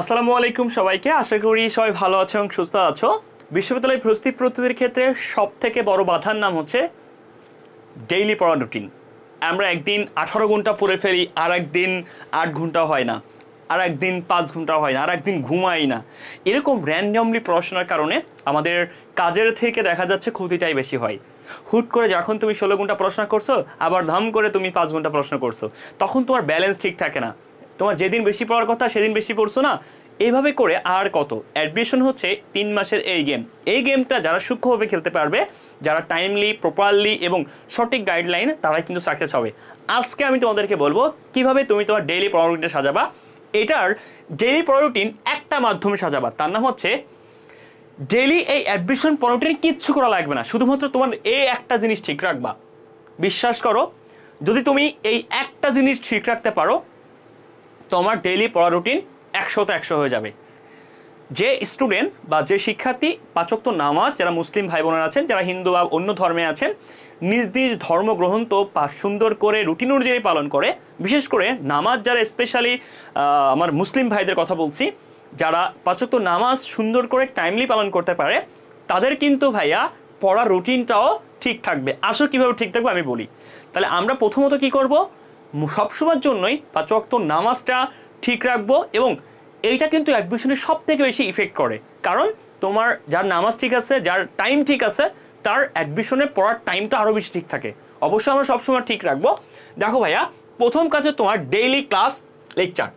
আসসালামু আলাইকুম সবাইকে আশা করি সবাই ভালো আছো এবং সুস্থ আছো বিশ্ববিদ্যালয় প্রস্তুতি প্রস্তুতির ক্ষেত্রে সব থেকে বড় বাধার নাম হচ্ছে ডেইলি পড়া রুটিন আমরা একদিন আঠারো ঘন্টা পড়ে ফেলি আর একদিন আট ঘন্টা হয় না আর একদিন পাঁচ ঘন্টা হয় না আর একদিন ঘুমাই না এরকম র্যান্ডমলি পড়াশোনার কারণে আমাদের কাজের থেকে দেখা যাচ্ছে ক্ষতিটাই বেশি হয় হুট করে যখন তুমি ষোলো ঘন্টা পড়াশোনা করছো আবার ধাম করে তুমি পাঁচ ঘন্টা পড়াশোনা করছো তখন তোমার ব্যালেন্স ঠিক থাকে না তোমার যেদিন বেশি পড়ার কথা সেদিন বেশি পড়ছো না এভাবে করে আর কত অ্যাডমিশন হচ্ছে তিন মাসের এই গেম এই গেমটা যারা সূক্ষ্মভাবে খেলতে পারবে যারা টাইমলি প্রপারলি এবং সঠিক গাইডলাইন তারাই কিন্তু সাকসেস হবে আজকে আমি তোমাদেরকে বলবো কিভাবে তুমি তোমার ডেইলি পাওয়ার সাজাবা এটার ডেইলি পাওয়ার রুটিন একটা মাধ্যমে সাজাবা তার নাম হচ্ছে ডেইলি এই অ্যাডমিশন পরোটিনে কিচ্ছু করা লাগবে না শুধুমাত্র তোমার এই একটা জিনিস ঠিক রাখবা বিশ্বাস করো যদি তুমি এই একটা জিনিস ঠিক রাখতে পারো তোমার ডেলি পড়া রুটিন একশোতে একশো হয়ে যাবে যে স্টুডেন্ট বা যে শিক্ষার্থী পাচক্ত নামাজ যারা মুসলিম ভাই বোনেরা আছেন যারা হিন্দু বা অন্য ধর্মে আছেন নিজ নিজ ধর্মগ্রহণ তো সুন্দর করে রুটিন অনুযায়ী পালন করে বিশেষ করে নামাজ যারা স্পেশালি আমার মুসলিম ভাইদের কথা বলছি যারা পাচক্ত নামাজ সুন্দর করে টাইমলি পালন করতে পারে তাদের কিন্তু ভাইয়া পড়ার রুটিনটাও ঠিক থাকবে আসো কীভাবে ঠিক থাকবে আমি বলি তাহলে আমরা প্রথমত কি করব সবসময়ের জন্যই পাঁচ ওয়াক্ত নামাজটা ঠিক রাখবো এবং এইটা কিন্তু অ্যাডমিশনে সব থেকে বেশি ইফেক্ট করে কারণ তোমার যার নামাজ ঠিক আছে যার টাইম ঠিক আছে তার অ্যাডমিশনে পড়ার টাইমটা আরও বেশি ঠিক থাকে অবশ্যই আমরা সবসময় ঠিক রাখবো দেখো ভাইয়া প্রথম কাজ তোমার ডেইলি ক্লাস লেকচার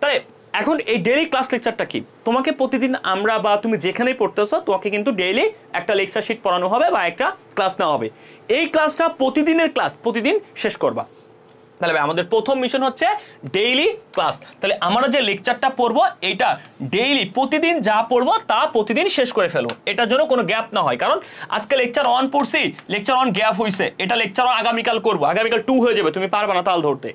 তাহলে এখন এই ডেইলি ক্লাস লেকচারটা কি তোমাকে প্রতিদিন আমরা বা তুমি যেখানেই পড়তেছো তোমাকে কিন্তু ডেইলি একটা লেকচার শিট পড়ানো হবে বা একটা ক্লাস নেওয়া হবে এই ক্লাসটা প্রতিদিনের ক্লাস প্রতিদিন শেষ করবা তাহলে ভাই আমাদের প্রথম মিশন হচ্ছে ডেইলি ক্লাস তাহলে আমরা যে লেকচারটা পড়বো এটা ডেইলি প্রতিদিন যা পড়বো তা প্রতিদিন শেষ করে ফেলবো এটার জন্য কোনো গ্যাপ না হয় কারণ আজকে লেকচার অন পড়ছি লেকচার অন গ্যাপ হয়েছে এটা লেকচার আগামীকাল করবো আগামীকাল টু হয়ে যাবে তুমি পারবে না তাল ধরতে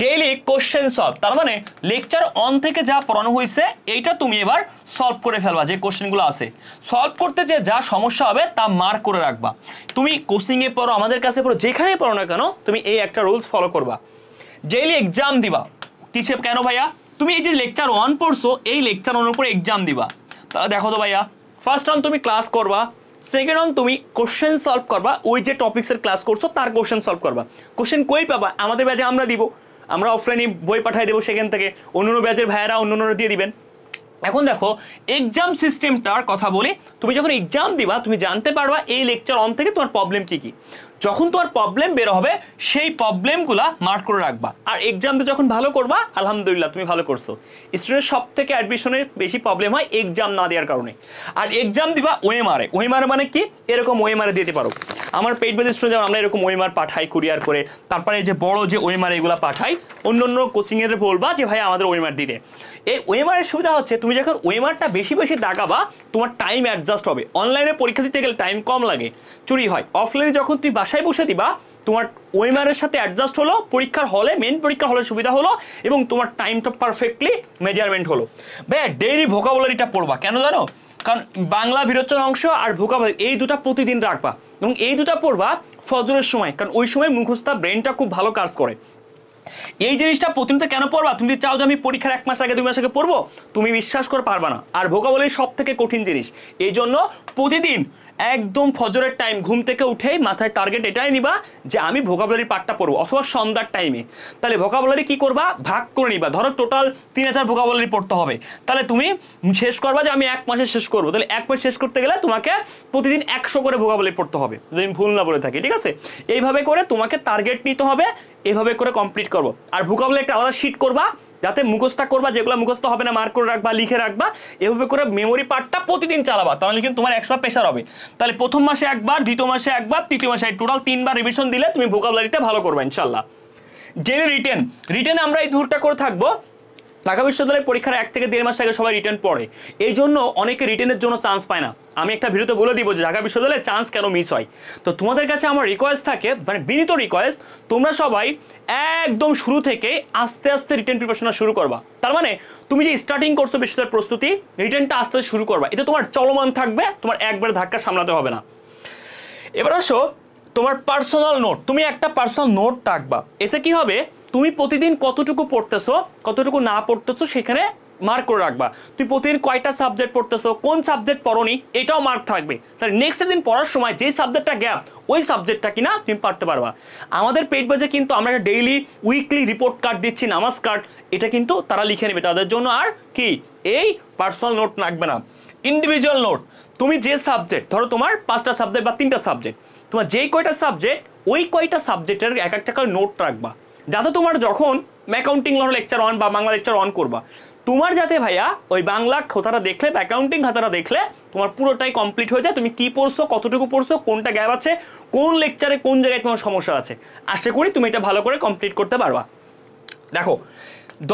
ডেইলি কোশ্চেন সলভ তার মানে লেকচার অন থেকে যা পড়ানো হয়েছে এইটা তুমি এবার সলভ করে ফেলবা যে কোশ্চেনগুলো আছে সলভ করতে যে যা সমস্যা হবে তা মার্ক করে রাখবা তুমি কোচিংয়ে পড়ো আমাদের কাছে পড়ো যেখানেই পড়ো না কেন তুমি এই একটা রুলস ফলো করবা ডেইলি এক্সাম দিবা কিসে কেন ভাইয়া তুমি এই যে লেকচার ওয়ান পড়ছো এই লেকচার ওয়ানের উপর এক্সাম দিবা তাহলে দেখো তো ভাইয়া ফার্স্ট অন তুমি ক্লাস করবা সেকেন্ড অন তুমি কোশ্চেন সলভ করবা ওই যে টপিক্সের ক্লাস করছো তার কোশ্চেন সলভ করবা কোশ্চেন কই পাবা আমাদের ব্যাচে আমরা দিব আমরা অফলাইনে বই পাঠাই দেবো সেখান থেকে অন্য অন্য ব্যাচের ভাইয়েরা অন্য অন্যরা দিয়ে দিবেন এখন দেখো এক্সাম সিস্টেমটার কথা বলি তুমি যখন এক্সাম দিবা তুমি জানতে পারবা এই লেকচার অন থেকে তোমার প্রবলেম কী কী যখন তোমার প্রবলেম বের হবে সেই প্রবলেমগুলা মার্ক করে রাখবা আর এক্সামটা যখন ভালো করবা আলহামদুলিল্লাহ তুমি ভালো করছো স্টুডেন্ট সব থেকে অ্যাডমিশনের বেশি প্রবলেম হয় এক্সাম না দেওয়ার কারণে আর এক্সাম দিবা ওয়েমারে ওয়েমারে মানে কি এরকম ওয়েমারে দিতে পারো আমার পেইড বেজ স্টুডেন্ট যেমন আমরা এরকম ওয়েমার পাঠাই কুরিয়ার করে তারপরে যে বড় যে ওয়েমার এগুলো পাঠাই অন্য অন্য কোচিংয়ের বলবা যে ভাই আমাদের ওয়েমার দিতে এই ওয়েমারের সুবিধা হচ্ছে তুমি যখন ওয়েমারটা বেশি বেশি দাগাবা তোমার টাইম অ্যাডজাস্ট হবে অনলাইনে পরীক্ষা দিতে গেলে টাইম কম লাগে চুরি হয় অফলাইনে যখন তুমি বাসা বাসায় বসে দিবা তোমার ওয়েমারের সাথে অ্যাডজাস্ট হলো পরীক্ষার হলে মেন পরীক্ষার হলে সুবিধা হলো এবং তোমার টাইমটা পারফেক্টলি মেজারমেন্ট হলো ভাই ডেইলি ভোকাবুলারিটা পড়বা কেন জানো কারণ বাংলা বিরোচন অংশ আর ভোকাবুলারি এই দুটা প্রতিদিন রাখবা এবং এই দুটা পড়বা ফজরের সময় কারণ ওই সময় মুখস্থা ব্রেনটা খুব ভালো কাজ করে এই জিনিসটা তো কেন পড়বা তুমি যদি চাও যে আমি পরীক্ষার এক মাস আগে দুই মাস আগে পড়বো তুমি বিশ্বাস করে পারবা না আর ভোকাবলির সব থেকে কঠিন জিনিস এই জন্য প্রতিদিন একদম ফজরের টাইম ঘুম থেকে উঠেই মাথায় টার্গেট এটাই নিবা যে আমি ভোকাবুলারি পাঠটা পড়বো অথবা সন্ধ্যার টাইমে তাহলে ভোকাবুলারি কি করবা ভাগ করে নিবা ধরো টোটাল তিন হাজার ভোকাবুলারি পড়তে হবে তাহলে তুমি শেষ করবা যে আমি এক মাসে শেষ করবো তাহলে এক মাস শেষ করতে গেলে তোমাকে প্রতিদিন একশো করে ভোকাবুলারি পড়তে হবে যদি আমি ভুল না বলে থাকি ঠিক আছে এইভাবে করে তোমাকে টার্গেট নিতে হবে এভাবে করে কমপ্লিট করবো আর ভোকাবুলারি একটা আলাদা শিট করবা যাতে মুখস্থ করবা যেগুলো মুখস্থ হবে না মার্ক করে রাখবা লিখে রাখবা এভাবে করে মেমোরি পার্টটা প্রতিদিন চালাবা তাহলে কিন্তু তোমার একশো প্রেশার হবে তাহলে প্রথম মাসে একবার দ্বিতীয় মাসে একবার তৃতীয় মাসে টোটাল তিনবার রিভিশন দিলে তুমি ভোকাবলারিতে ভালো করবে ইনশাল্লাহ জেনে রিটেন রিটেন আমরা এই ধূরটা করে থাকবো ঢাকা বিশ্ববিদ্যালয়ের পরীক্ষার এক থেকে দেড় মাস আগে সবাই রিটার্ন পড়ে এই জন্য অনেকে রিটার্নের জন্য চান্স পায় না আমি একটা ভিডিওতে বলে দিব যে ঢাকা বিশ্ববিদ্যালয়ে চান্স কেন মিস হয় তো তোমাদের কাছে আমার রিকোয়েস্ট থাকে মানে বিনীত রিকোয়েস্ট তোমরা সবাই একদম শুরু থেকে আস্তে আস্তে রিটার্ন প্রিপারেশন শুরু করবা তার মানে তুমি যে স্টার্টিং করছো বিশ্ববিদ্যালয়ের প্রস্তুতি রিটার্নটা আস্তে আস্তে শুরু করবা এটা তোমার চলমান থাকবে তোমার একবার ধাক্কা সামলাতে হবে না এবার আসো তোমার পার্সোনাল নোট তুমি একটা পার্সোনাল নোট রাখবা এতে কি হবে তুমি প্রতিদিন কতটুকু পড়তেছো কতটুকু না পড়তেছো সেখানে মার্ক করে রাখবা তুমি প্রতিদিন কয়টা সাবজেক্ট পড়তেছো কোন সাবজেক্ট পড়োনি এটাও মার্ক থাকবে তাহলে নেক্সট দিন পড়ার সময় যে সাবজেক্টটা গ্যাপ ওই সাবজেক্টটা কিনা তুমি পারতে পারবা আমাদের পেট বাজে কিন্তু আমরা ডেইলি উইকলি রিপোর্ট কার্ড দিচ্ছি নামাজ কার্ড এটা কিন্তু তারা লিখে নেবে তাদের জন্য আর কি এই পার্সোনাল নোট লাগবে না ইন্ডিভিজুয়াল নোট তুমি যে সাবজেক্ট ধরো তোমার পাঁচটা সাবজেক্ট বা তিনটা সাবজেক্ট তোমার যেই কয়টা সাবজেক্ট ওই কয়টা সাবজেক্টের এক একটা করে নোট রাখবা যাতে তোমার যখন অ্যাকাউন্টিং ধরো লেকচার অন বা বাংলা লেকচার অন করবা তোমার যাতে ভাইয়া ওই বাংলা খোতাটা দেখলে বা অ্যাকাউন্টিং খাতাটা দেখলে তোমার পুরোটাই কমপ্লিট হয়ে যায় তুমি কি পড়ছো কতটুকু পড়ছো কোনটা গ্যাপ আছে কোন লেকচারে কোন জায়গায় তোমার সমস্যা আছে আশা করি তুমি এটা ভালো করে কমপ্লিট করতে পারবা দেখো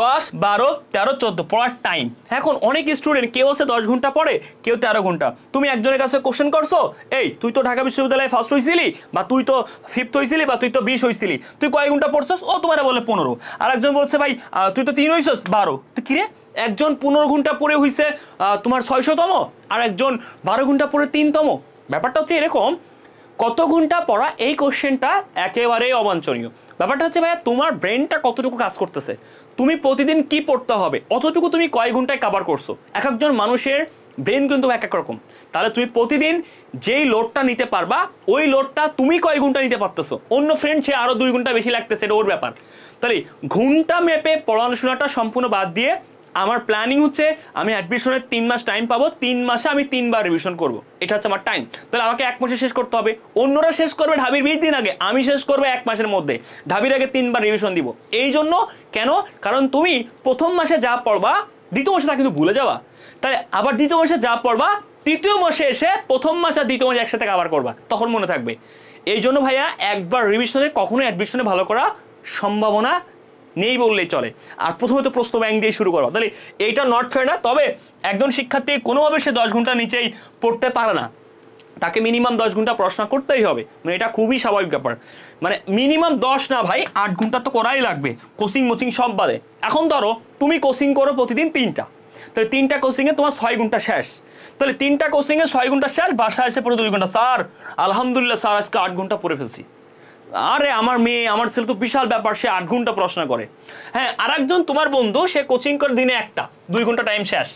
দশ বারো তেরো চোদ্দো পড়ার টাইম এখন অনেক স্টুডেন্ট কেউ আছে দশ ঘন্টা পড়ে কেউ তেরো ঘন্টা তুমি একজনের কাছে কোশ্চেন করছো এই তুই তো ঢাকা বিশ্ববিদ্যালয়ে ফার্স্ট হয়েছিলি বা তুই তো ফিফথ হয়েছিলি বা তুই তো বিশ হয়েছিলি তুই কয় ঘন্টা পড়ছস ও তোমার বলে পনেরো আর একজন বলছে ভাই তুই তো তিন হয়েছস বারো তো কিরে একজন পনেরো ঘন্টা পড়ে হয়েছে তোমার ছয়শতম আর একজন বারো ঘন্টা পড়ে তিনতম ব্যাপারটা হচ্ছে এরকম কত ঘন্টা পড়া এই কোশ্চেনটা একেবারেই অবাঞ্ছনীয় ব্যাপারটা হচ্ছে ভাইয়া তোমার ব্রেনটা কতটুকু কাজ করতেছে তুমি প্রতিদিন কি পড়তে হবে অতটুকু তুমি কয় ঘন্টায় কাবার করছো এক একজন মানুষের ব্রেন কিন্তু এক এক রকম তাহলে তুমি প্রতিদিন যেই লোডটা নিতে পারবা ওই লোডটা তুমি কয় ঘন্টা নিতে পারতেছো অন্য ফ্রেন্ড সে আরও দুই ঘন্টা বেশি লাগতেছে এটা ওর ব্যাপার তাহলে ঘন্টা মেপে পড়াশোনাটা সম্পূর্ণ বাদ দিয়ে আমার প্ল্যানিং হচ্ছে আমি অ্যাডমিশনের তিন মাস টাইম পাবো তিন মাসে আমি তিনবার রিভিশন করব। এটা হচ্ছে আমার টাইম তাহলে আমাকে এক মাসে শেষ করতে হবে অন্যরা শেষ করবে ঢাবির বিশ দিন আগে আমি শেষ করবো এক মাসের মধ্যে ঢাবির আগে তিনবার রিভিশন দিব এই জন্য কেন কারণ তুমি প্রথম মাসে যা পড়বা দ্বিতীয় মাসে তা কিন্তু ভুলে যাওয়া তাহলে আবার দ্বিতীয় মাসে যা পড়বা তৃতীয় মাসে এসে প্রথম মাস আর দ্বিতীয় মাসে একসাথে আবার করবা তখন মনে থাকবে এই জন্য ভাইয়া একবার রিভিশনে কখনো অ্যাডমিশনে ভালো করা সম্ভাবনা নেই বললেই চলে আর প্রথমে তো প্রশ্ন ব্যাংক দিয়ে শুরু করবো তাহলে এইটা নট ফেয়ার না তবে একজন শিক্ষার্থী কোনোভাবে সে দশ ঘন্টা নিচেই পড়তে পারে না তাকে মিনিমাম দশ ঘন্টা পড়াশোনা করতেই হবে মানে এটা খুবই স্বাভাবিক ব্যাপার মানে মিনিমাম দশ না ভাই আট ঘন্টা তো করাই লাগবে কোচিং মোচিং সব বাদে এখন ধরো তুমি কোচিং করো প্রতিদিন তিনটা তাহলে তিনটা কোচিংয়ে তোমার ছয় ঘন্টা শেষ তাহলে তিনটা কোচিংয়ে ছয় ঘন্টা শেষ বাসায় এসে পড়ে দুই ঘন্টা স্যার আলহামদুলিল্লাহ স্যার আজকে আট ঘন্টা পড়ে ফেলছি আরে আমার মেয়ে আমার ছেলে তো বিশাল ব্যাপার সে আট ঘন্টা পড়াশোনা করে হ্যাঁ আর একজন তোমার বন্ধু সে কোচিং করে দিনে একটা দুই ঘন্টা টাইম শেষ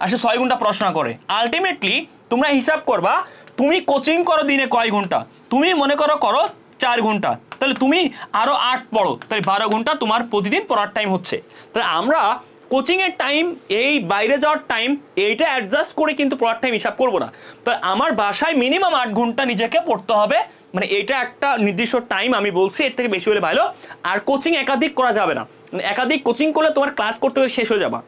আর সে ছয় ঘন্টা পড়াশোনা করে আলটিমেটলি তোমরা হিসাব করবা তুমি কোচিং করো দিনে কয় ঘন্টা তুমি মনে করো করো চার ঘন্টা তাহলে তুমি আরও আট পড়ো তাহলে বারো ঘন্টা তোমার প্রতিদিন পড়ার টাইম হচ্ছে তাহলে আমরা কোচিংয়ের টাইম এই বাইরে যাওয়ার টাইম এইটা অ্যাডজাস্ট করে কিন্তু পড়ার টাইম হিসাব করবো না তাহলে আমার বাসায় মিনিমাম আট ঘন্টা নিজেকে পড়তে হবে মানে এটা একটা নির্দিষ্ট টাইম আমি বলছি এর থেকে বেশি হলে ভালো আর কোচিং একাধিক করা যাবে না মানে একাধিক কোচিং করলে তোমার ক্লাস করতে করতে শেষ হয়ে যাবা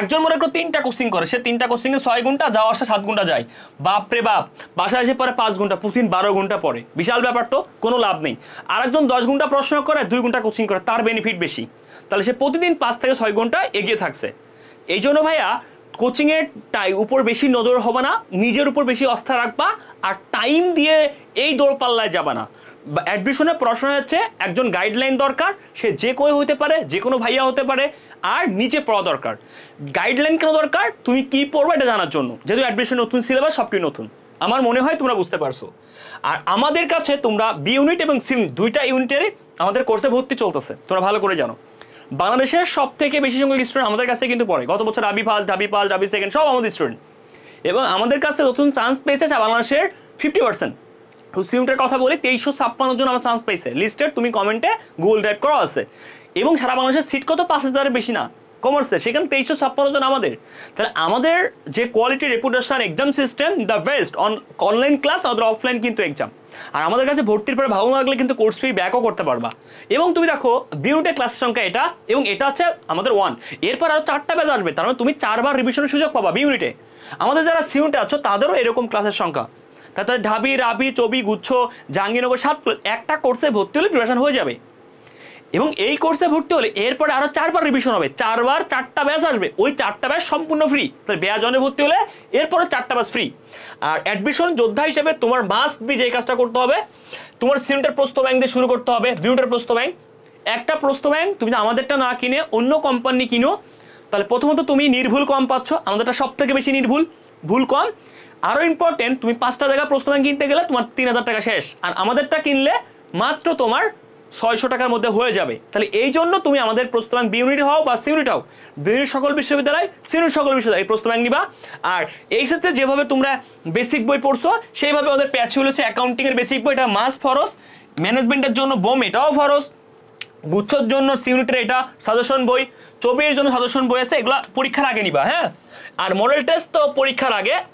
একজন মনে করো তিনটা কোচিং করে সে তিনটা কোচিংয়ে ছয় ঘন্টা যাওয়া আসা সাত ঘন্টা যায় বাপ রে বাপ বাসায় এসে পরে পাঁচ ঘন্টা প্রতিদিন বারো ঘন্টা পরে বিশাল ব্যাপার তো কোনো লাভ নেই আর একজন দশ ঘন্টা পড়াশোনা করে দুই ঘন্টা কোচিং করে তার বেনিফিট বেশি তাহলে সে প্রতিদিন পাঁচ থেকে ছয় ঘন্টা এগিয়ে থাকছে এই জন্য ভাইয়া কোচিংয়ের টাই উপর বেশি নজর হবে না নিজের উপর বেশি আস্থা রাখবা আর টাইম দিয়ে এই দৌড়পাল্লায় যাবা না অ্যাডমিশনে পড়াশোনা হচ্ছে একজন গাইডলাইন দরকার সে যে কই হতে পারে যে কোনো ভাইয়া হতে পারে আর নিচে পড়া দরকার গাইডলাইন কেন দরকার তুমি কি পড়বে এটা জানার জন্য যেহেতু অ্যাডমিশন নতুন সিলেবাস সবটি নতুন আমার মনে হয় তোমরা বুঝতে পারছো আর আমাদের কাছে তোমরা বি ইউনিট এবং সিম দুইটা ইউনিটের আমাদের কোর্সে ভর্তি চলতেছে তোমরা ভালো করে জানো বাংলাদেশের সব থেকে বেশি সংখ্যক স্টুডেন্ট আমাদের কাছে কিন্তু পড়ে গত বছর Rabi first Dhabi first Dhabi second সব আমাদের স্টুডেন্ট এবং আমাদের কাছে নতুন চান্স পেয়েছে বাংলাদেশের ফিফটি পার্সেন্ট সিউমটার কথা বলি তেইশশো ছাপ্পান্ন জন আমার চান্স পেয়েছে লিস্টের তুমি কমেন্টে গুগল ড্রাইভ করা আছে এবং সারা বাংলাদেশের সিট কত পাঁচ হাজারের বেশি না কমার্সে সেখানে তেইশশো ছাপ্পান্ন জন আমাদের তাহলে আমাদের যে quality reputation exam system the best on online class আমাদের অফলাইন কিন্তু এক্সাম আর আমাদের কাছে ভর্তির পরে ভালো লাগলে কিন্তু কোর্স ফি ব্যাকও করতে পারবা এবং তুমি দেখো বিউটেক ক্লাসের সংখ্যা এটা এবং এটা হচ্ছে আমাদের ওয়ান এরপর আরও চারটা ব্যাচ আসবে তার মানে তুমি চারবার রিভিশনের সুযোগ পাবা বিউনিটে আমাদের যারা সিউনিটে আছো তাদেরও এরকম ক্লাসের সংখ্যা তাতে ঢাবি রাবি চবি গুচ্ছ জাহাঙ্গীরনগর সাত একটা কোর্সে ভর্তি হলে প্রিপারেশন হয়ে যাবে এবং এই কোর্সে ভর্তি হলে এরপরে আরও চারবার রিভিশন হবে চারবার চারটা ব্যাচ আসবে ওই চারটা ব্যাচ সম্পূর্ণ ফ্রি তাহলে ব্যাচ অনে ভর্তি হলে এরপরে চারটা ব্যাচ ফ্রি আর অ্যাডমিশন যোদ্ধা হিসেবে তোমার মাস্ট বি যে কাজটা করতে হবে তোমার সিমটার প্রস্ত ব্যাংক দিয়ে শুরু করতে হবে বিউটার প্রস্ত ব্যাংক একটা প্রস্ত ব্যাংক তুমি আমাদেরটা না কিনে অন্য কোম্পানি কিনো তাহলে প্রথমত তুমি নির্ভুল কম পাচ্ছ আমাদেরটা সব থেকে বেশি নির্ভুল ভুল কম আরও ইম্পর্টেন্ট তুমি পাঁচটা জায়গা প্রশ্ন ব্যাংক কিনতে গেলে তোমার তিন হাজার টাকা শেষ আর আমাদেরটা কিনলে মাত্র তোমার ছয়শো টাকার মধ্যে হয়ে যাবে তাহলে এই জন্য তুমি আমাদের প্রস্তুত ব্যাংক বি হও বা সিউনিট হও বিউনিট সকল বিশ্ববিদ্যালয় সিউনিট সকল বিশ্ববিদ্যালয় প্রস্ত ব্যাংক নিবা আর এই ক্ষেত্রে যেভাবে তোমরা বেসিক বই পড়ছো সেইভাবে ওদের প্যাচ হচ্ছে অ্যাকাউন্টিংয়ের বেসিক বই এটা মাস ফরস ম্যানেজমেন্টের জন্য বোম এটাও ফরস গুচ্ছর জন্য সিউনিটের এটা সাজেশন বই চবির জন্য সাজেশন বই আছে এগুলো পরীক্ষার আগে নিবা হ্যাঁ আর মডেল টেস্ট তো পরীক্ষার আগে